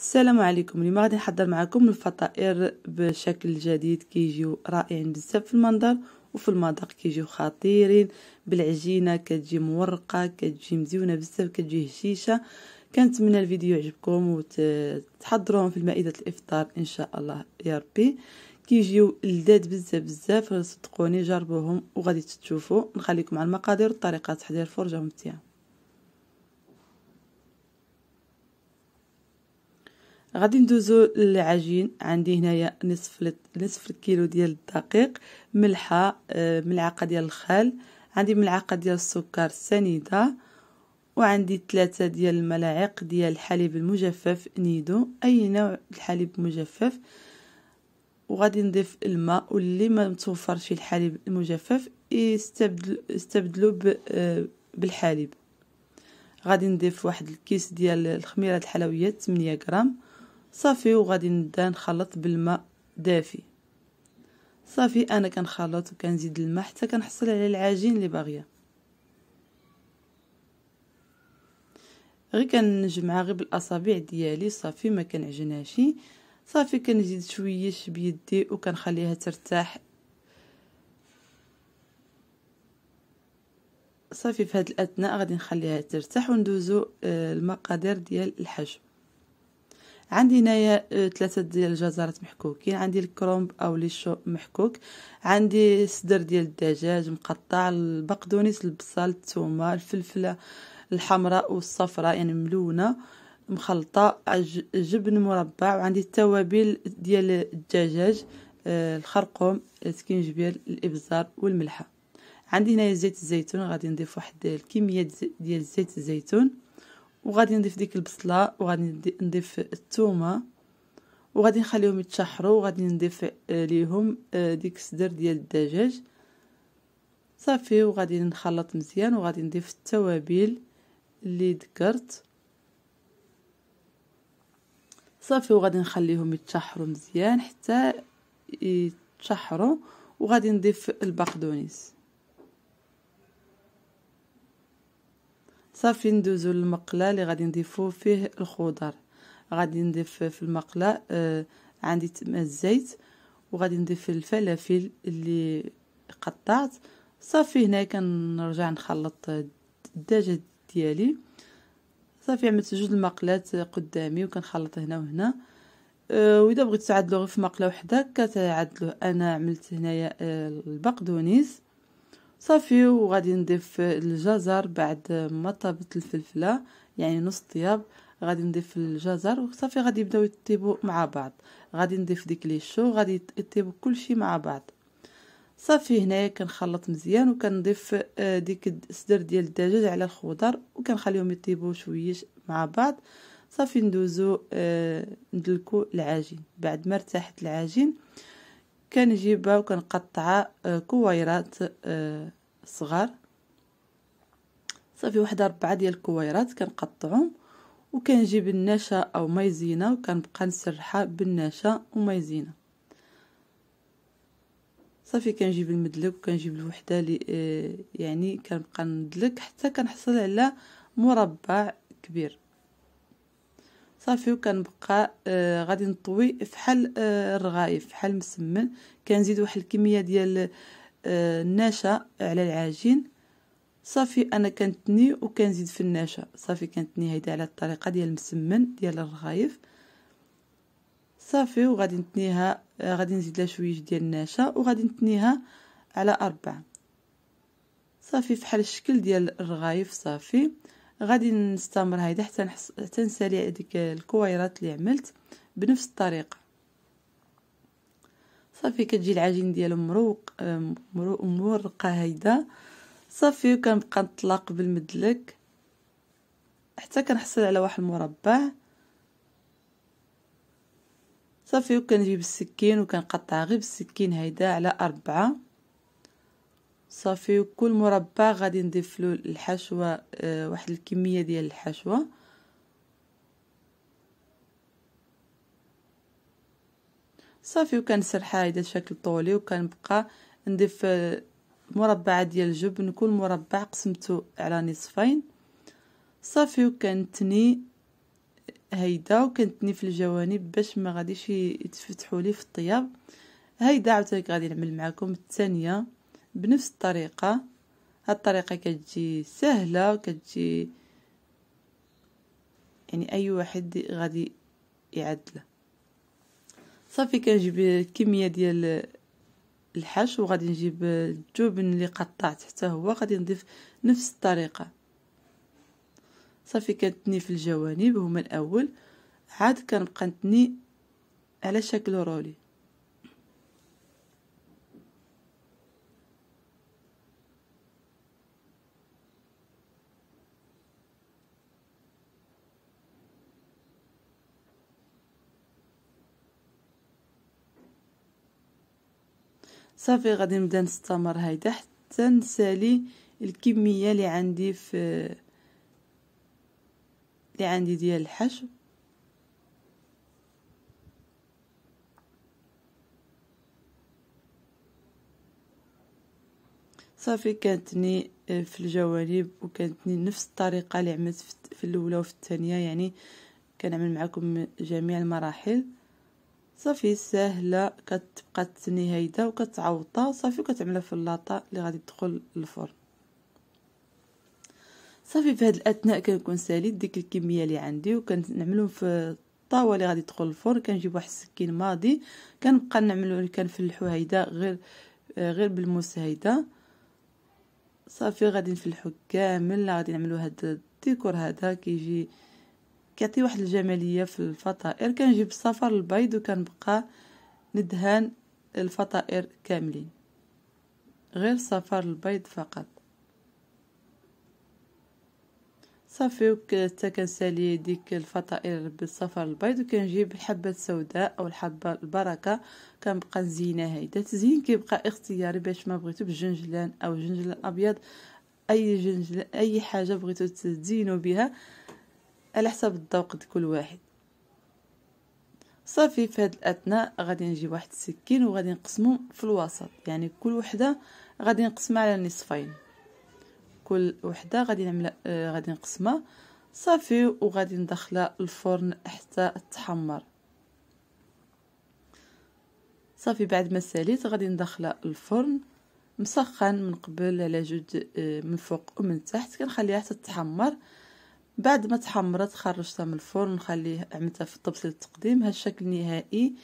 السلام عليكم اليوم غادي نحضر معكم الفطائر بشكل جديد كيجيو رائعين بزاف في المنظر وفي المذاق كيجيو خطيرين بالعجينه كتجي مورقه كتجي مزيونه بزاف كتجي هشيشه كنتمنى الفيديو يعجبكم وتحضروهم في مائده الافطار ان شاء الله يا ربي كيجيو لذاد بزاف بزاف صدقوني جربوهم وغادي تشوفوا نخليكم على المقادير والطريقه تحضير فرجه ممتعه غادي ندوزو للعجين عندي هنايا نصف نصف الكيلو ديال الدقيق ملحه آه، ملعقه ديال الخل عندي ملعقه ديال السكر سنيده وعندي ثلاثة ديال الملاعق ديال الحليب المجفف نيدو اي نوع الحليب المجفف وغادي نضيف الماء واللي ما متوفرش الحليب المجفف يستبدل استبدلو آه، بالحليب غادي نضيف واحد الكيس ديال الخميره الحلويات 8 غرام صافي وغادي نبدا نخلط بالماء دافي صافي انا كنخلط وكنزيد الماء حتى كنحصل على العجين اللي باغيه غير كنجمعها غير بالاصابع ديالي صافي ما كنعجنهاش صافي كنزيد شويه بيدي وكنخليها ترتاح صافي في هاد الاثناء غادي نخليها ترتاح وندوزو آه، المقادير ديال الحجم عندي هنايا آه، ثلاثه ديال الجزرات محكوكين عندي الكرومب او لي شو محكوك عندي صدر ديال الدجاج مقطع البقدونس البصل الثومه الفلفله الحمراء والصفراء يعني ملونه مخلطه جبن مربع وعندي التوابل ديال الدجاج آه، الخرقوم السكينجبير الابزار والملحه عندي هنايا زيت الزيتون غادي نضيف واحد الكميه ديال زيت الزيتون وغادي نضيف ديك البصله وغادي نضيف الثومه وغادي نخليهم يتشحروا وغادي نضيف آه، ليهم آه، ديك الصدر ديال الدجاج صافي وغادي نخلط مزيان وغادي نضيف التوابل اللي ذكرت صافي وغادي نخليهم يتشحروا مزيان حتى يتشحروا وغادي نضيف البقدونس صافي ندوزو للمقله اللي غادي نضيفو فيه الخضر غادي نضيف في المقله آه عندي الزيت وغادي نضيف الفلافل اللي قطعت صافي هنا كنرجع نخلط الدجاج ديالي صافي عملت جوج المقلات قدامي وكنخلط هنا وهنا آه، واذا بغيت تعدلو غير في مقله وحده كتعدلوه انا عملت هنايا آه، البقدونيس صافي وغادي نضيف الجزر بعد ما طابت الفلفله يعني نص طياب غادي نضيف الجزر وصافي غادي يبداو يطيبوا مع بعض غادي نضيف ديك لي شو غادي يطيبوا كلشي مع بعض صافي هنايا كنخلط مزيان وكنضيف آه، ديك الصدر ديال الدجاج على الخضر وكنخليهم يطيبوا شويه مع بعض صافي ندوزو آه، ندلكو العجين بعد ما ارتاحت العجين كنجيبها وكنقطعها آه، كويرات صغار صافي واحد ربعة ديال الكويرات كنقطعهم وكنجيب النشا او مايزينا وكنبقى نسرحها بالنشا ومايزينا صافي كنجيب المدلك وكنجيب الوحده لي آه، يعني كنبقى ندلك حتى كنحصل على مربع كبير صافي وكنبقى آه، غادي نطوي فحال آه، الرغايف فحال مسمن كنزيد واحد الكميه ديال آه، النشا على العجين صافي انا كنتني وكنزيد في النشا صافي كنتني هيدا على الطريقه ديال المسمن ديال الرغايف صافي وغادي نتنيها آه، غادي نزيد لها شويه ديال النشا وغادي نتنيها على أربعة صافي فحال الشكل ديال الرغايف صافي غادي نستمر هيدا حتى نحس حتى نسالي هذيك الكويرات اللي عملت بنفس الطريقه صافي كتجي العجين ديالو مروق مورقه هيدا صافي وكنبقى نطلق بالمدلك حتى كنحصل على واحد المربع صافي وكنجيب السكين وكنقطع غير بالسكين هيدا على أربعة صافي وكل مربع غادي نضيف له الحشوه آه، واحد الكميه ديال الحشوه صافي وكنسرحها حايده بشكل طولي وكنبقى نضيف آه، مربعه ديال الجبن كل مربع قسمته على نصفين صافي وكنتني هيدا وكنتني في الجوانب باش ما غاديش يتفتحوا لي في الطياب هيدا عاوتاني غادي نعمل معكم الثانيه بنفس الطريقه هاد الطريقه كتجي سهله وكتجي يعني اي واحد غادي يعدلها صافي كنجيب الكميه ديال الحشو وغادي نجيب الجبن اللي قطعت حتى هو غادي نضيف نفس الطريقه صافي كنتني في الجوانب هما الاول عاد كنبقى نتني على شكل رولي صافي غادي نبدا نستمر هيدا حتى نسالي الكميه اللي عندي في اللي عندي ديال الحشو صافي كانتني آه، في الجوانب وكانتني نفس الطريقه اللي عملت في الاولى وفي الثانيه يعني كنعمل معكم جميع المراحل صافي ساهله كتبقى تسني هيدا وكتعوطها صافي وكتعملها في اللاطه اللي غادي تدخل الفرن صافي في هاد الاثناء كنكون ساليت ديك الكميه اللي عندي وكنعملهم في الطاوه اللي غادي تدخل الفرن كنجيب واحد السكين ماضي كنبقى نعملو كنفلحو هيدا غير غير بالموس هيدا صافي غادي نفلحو كامل غادي نعملو هاد الديكور هذا كيجي كيعطي واحد الجماليه في الفطائر كنجيب الصفر البيض وكنبقى ندهن الفطائر كاملين غير الصفر البيض فقط صافي حتى كنسالي ديك الفطائر بالصفر البيض وكنجيب الحبه السوداء او الحبه البركه كنبقى نزينها اذا تزين كيبقى اختياري باش ما بغيتو بالجنجلان او جنجلان ابيض اي جنجل اي حاجه بغيتو تزينوا بها على حسب الذوق د كل واحد صافي في هاد الاثناء غادي نجي واحد السكين وغادي نقسمه في الوسط يعني كل وحده غادي نقسمها على نصفين كل وحده غادي نعمل آه غادي نقسمها صافي وغادي ندخلها الفرن حتى تحمر صافي بعد ما ساليت غادي ندخلها الفرن مسخن من قبل على جوج آه، من فوق ومن تحت كنخليها حتى تحمر بعد ما تحمرت خرجتها من الفرن نخليه عملتها في الطبس للتقديم هالشكل النهائي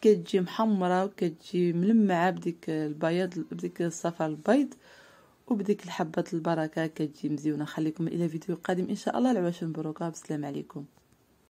كتجي محمره وكتجي ملمعه بديك البياض بديك الصفا البيض وبديك الحبات البركه كتجي مزيونه خليكم الى فيديو قادم ان شاء الله العواشر مبروكه بالسلام عليكم